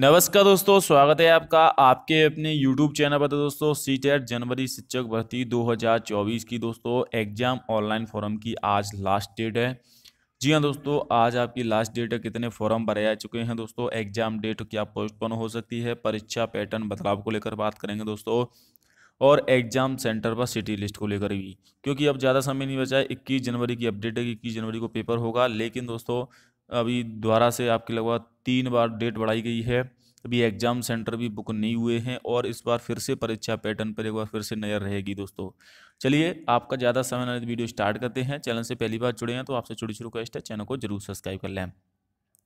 नमस्कार दोस्तों स्वागत है आपका आपके अपने YouTube चैनल पर तो दोस्तों सी टेट जनवरी शिक्षक भर्ती 2024 की दोस्तों एग्जाम ऑनलाइन फॉर्म की आज लास्ट डेट है जी हाँ दोस्तों आज आपकी लास्ट डेट है कितने फॉर्म भरे आ चुके हैं दोस्तों एग्जाम डेट क्या पोस्टपोन हो सकती है परीक्षा पैटर्न बदलाव को लेकर बात करेंगे दोस्तों और एग्जाम सेंटर पर सिटी लिस्ट को लेकर भी क्योंकि अब ज़्यादा समय नहीं बचा है इक्कीस जनवरी की अपडेट है कि इक्कीस जनवरी को पेपर होगा लेकिन दोस्तों अभी दोबारा से आपके लगभग तीन बार डेट बढ़ाई गई है अभी एग्ज़ाम सेंटर भी बुक नहीं हुए हैं और इस बार फिर से परीक्षा पैटर्न पर एक बार फिर से नज़र रहेगी दोस्तों चलिए आपका ज़्यादा समय ना तो वीडियो स्टार्ट करते हैं चैनल से पहली बार जुड़े हैं तो आपसे छोटी छोटी रिक्वेस्ट है चैनल को जरूर सब्सक्राइब कर लें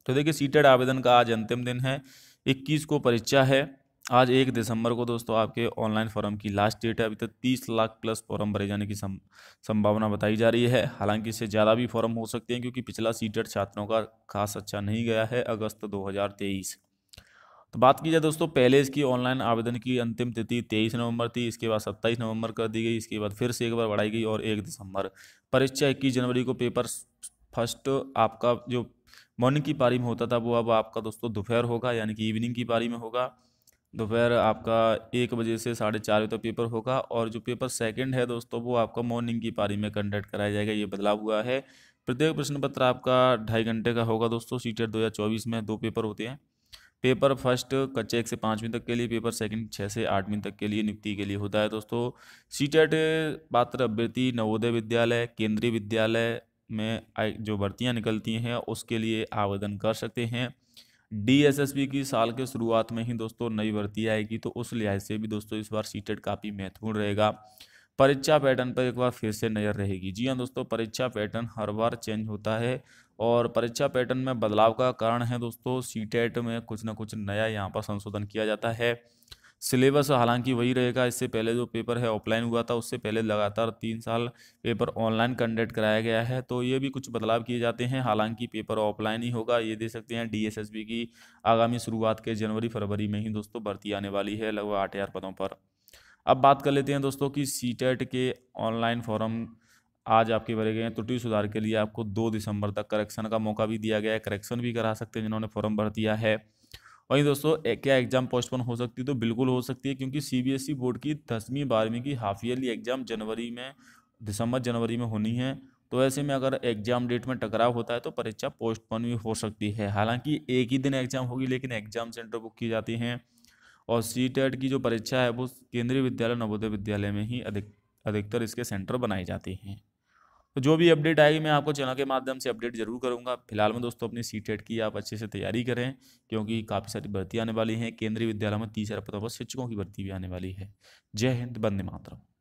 तो देखिए सीटेड आवेदन का आज अंतिम दिन है इक्कीस को परीक्षा है आज एक दिसंबर को दोस्तों आपके ऑनलाइन फॉर्म की लास्ट डेट है अभी तक तीस लाख प्लस फॉर्म भरे जाने की संभावना बताई जा रही है हालांकि इससे ज़्यादा भी फॉर्म हो सकते हैं क्योंकि पिछला सीटेट छात्रों का खास अच्छा नहीं गया है अगस्त 2023 तो बात की जाए दोस्तों पहले इसकी ऑनलाइन आवेदन की अंतिम तिथि तेईस नवंबर थी इसके बाद सत्ताईस नवंबर कर दी गई इसके बाद फिर से एक बार बढ़ाई गई और एक दिसंबर परीक्षा इक्कीस जनवरी को पेपर फर्स्ट आपका जो मॉर्निंग की पारी में होता था वो अब आपका दोस्तों दोपहर होगा यानी कि इवनिंग की पारी में होगा दोपहर आपका एक बजे से साढ़े चार बजे तक तो पेपर होगा और जो पेपर सेकंड है दोस्तों वो आपका मॉर्निंग की पारी में कंडक्ट कराया जाएगा ये बदलाव हुआ है प्रत्येक प्रश्न पत्र आपका ढाई घंटे का होगा दोस्तों सीटेट दो हज़ार चौबीस में दो पेपर होते हैं पेपर फर्स्ट कच्चे एक से पाँचवीं तक के लिए पेपर सेकंड छः से आठवीं तक के लिए नियुक्ति के लिए होता है दोस्तों सीटेट पात्र अभ्यर्थी नवोदय विद्यालय केंद्रीय विद्यालय में जो भर्तियाँ निकलती हैं उसके लिए आवेदन कर सकते हैं डीएसएसबी की साल के शुरुआत में ही दोस्तों नई भर्ती आएगी तो उस लिहाज से भी दोस्तों इस बार सीटेड काफ़ी महत्वपूर्ण रहेगा परीक्षा पैटर्न पर एक बार फिर से नज़र रहेगी जी हाँ दोस्तों परीक्षा पैटर्न हर बार चेंज होता है और परीक्षा पैटर्न में बदलाव का कारण है दोस्तों सीटेट में कुछ ना कुछ नया यहाँ पर संशोधन किया जाता है सिलेबस हालांकि वही रहेगा इससे पहले जो पेपर है ऑफलाइन हुआ था उससे पहले लगातार तीन साल पेपर ऑनलाइन कंडक्ट कराया गया है तो ये भी कुछ बदलाव किए जाते हैं हालांकि पेपर ऑफलाइन ही होगा ये दे सकते हैं डी की आगामी शुरुआत के जनवरी फरवरी में ही दोस्तों भर्ती आने वाली है लगभग आठ हज़ार पदों पर अब बात कर लेते हैं दोस्तों कि सी e के ऑनलाइन फॉरम आज आपके भरे गए हैं त्रुटि सुधार के लिए आपको दो दिसंबर तक करेक्शन का मौका भी दिया गया है करेक्शन भी करा सकते हैं जिन्होंने फॉर्म भर दिया है वहीं दोस्तों क्या एग्ज़ाम पोस्टपोन हो सकती है तो बिल्कुल हो सकती है क्योंकि सीबीएसई बोर्ड e की दसवीं बारहवीं की हाफ ईयरली एग्ज़ाम जनवरी में दिसंबर जनवरी में होनी है तो ऐसे में अगर एग्जाम डेट में टकराव होता है तो परीक्षा पोस्टपोन भी हो सकती है हालांकि एक ही दिन एग्जाम होगी लेकिन एग्जाम सेंटर बुक की जाती हैं और सी टेट e की जो परीक्षा है वो केंद्रीय विद्यालय नवोदय विद्यालय में ही अधिक अधिकतर इसके सेंटर बनाए जाते हैं तो जो भी अपडेट आएगी मैं आपको चैनल के माध्यम से अपडेट जरूर करूंगा फिलहाल में दोस्तों अपनी सी टेट की आप अच्छे से तैयारी करें क्योंकि काफ़ी सारी भर्ती आने वाली हैं केंद्रीय विद्यालय में तीस हज़ार पदों पर शिक्षकों की भर्ती भी आने वाली है जय हिंद बंदे मातरम